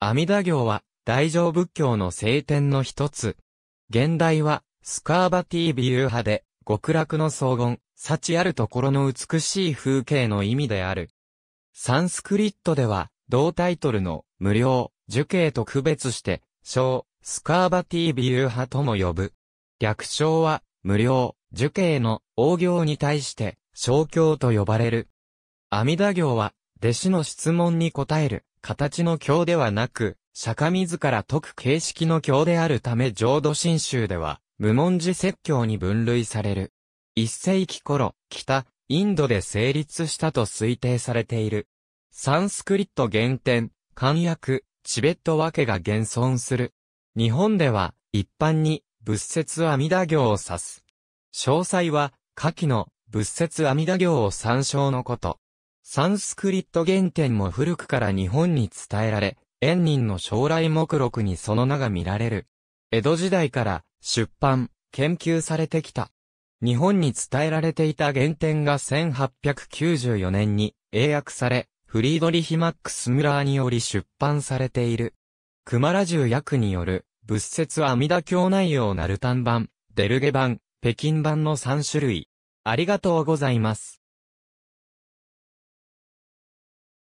阿弥陀行は大乗仏教の聖典の一つ。現代はスカーバティービュー派で極楽の荘厳、幸あるところの美しい風景の意味である。サンスクリットでは同タイトルの無料、樹形と区別して小、スカーバティービュー派とも呼ぶ。略称は無料、樹形の王行に対して小教と呼ばれる。阿弥陀行は弟子の質問に答える形の経ではなく、釈迦自ら解く形式の経であるため浄土真宗では、無文字説教に分類される。一世紀頃、北、インドで成立したと推定されている。サンスクリット原点、漢訳、チベット訳が現存する。日本では、一般に、仏説阿弥陀行を指す。詳細は、下記の、仏説阿弥陀行を参照のこと。サンスクリット原点も古くから日本に伝えられ、ニンの将来目録にその名が見られる。江戸時代から出版、研究されてきた。日本に伝えられていた原点が1894年に英訳され、フリードリヒ・マックス・ムラーにより出版されている。クマラュ役による仏説阿弥陀教内容ナルタン版、デルゲ版、北京版の3種類。ありがとうございます。